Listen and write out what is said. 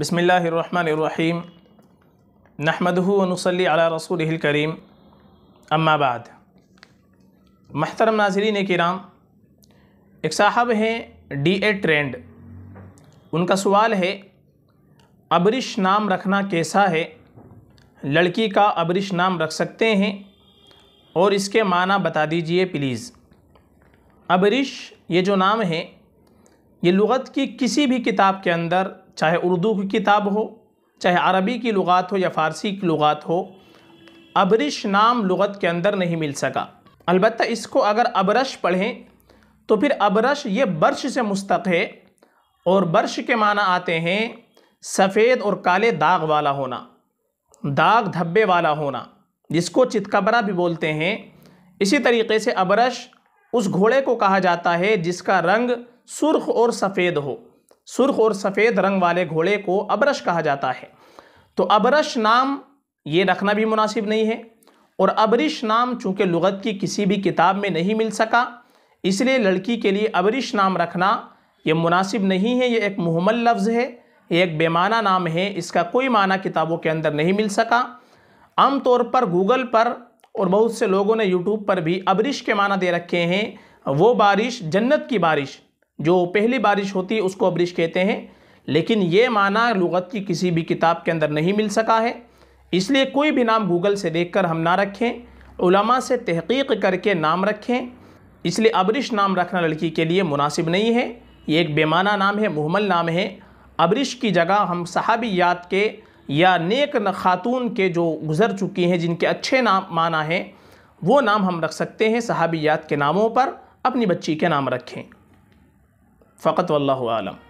बसमीम नहमदूनसली रसूल करीम अम्माबाद महतरम नाजरीन कराम एक साहब हैं डी ए ट्रेंड उनका सवाल है अबरिश नाम रखना कैसा है लड़की का अबरिश नाम रख सकते हैं और इसके माना बता दीजिए प्लीज़ अबरिश ये जो नाम है ये लगत की किसी भी किताब के अंदर चाहे उर्दू की किताब हो चाहे अरबी की लुगात हो या फ़ारसी की लुगात हो अबरिश नाम लगत के अंदर नहीं मिल सका अलबत् इसको अगर अबरश पढ़ें तो फिर अबरश ये बर्श से मुस्तक है और बर्श के माना आते हैं सफ़ेद और काले दाग वाला होना दाग धब्बे वाला होना जिसको चितकबरा भी बोलते हैं इसी तरीके से अबरश उस घोड़े को कहा जाता है जिसका रंग सुर्ख और सफ़ेद हो सुर्ख और सफ़ेद रंग वाले घोड़े को अबरश कहा जाता है तो अबरश नाम ये रखना भी मुनासिब नहीं है और अबरिश नाम चूँकि लगत की किसी भी किताब में नहीं मिल सका इसलिए लड़की के लिए अबरिश नाम रखना ये मुनासिब नहीं है ये एक महमल लफ्ज़ है ये एक बेमाना नाम है इसका कोई माना किताबों के अंदर नहीं मिल सका आम तौर पर गूगल पर और बहुत से लोगों ने यूट्यूब पर भी अबरिश के माना दे रखे हैं वो बारिश जन्नत की बारिश जो पहली बारिश होती है उसको अब्रिश कहते हैं लेकिन ये माना लगत की किसी भी किताब के अंदर नहीं मिल सका है इसलिए कोई भी नाम गूगल से कर हम ना रखें उलमा से तहकीक करके नाम रखें इसलिए अब्रिश नाम रखना लड़की के लिए मुनासिब नहीं है ये एक बेमाना नाम है मुहमल नाम है अबरिश की जगह हम सहाबियात के या नेक खातून के जो गुज़र चुकी हैं जिनके अच्छे नाम माना है वो नाम हम रख सकते हैं सहाबियात के नामों पर अपनी बच्ची के नाम रखें فقط والله أعلم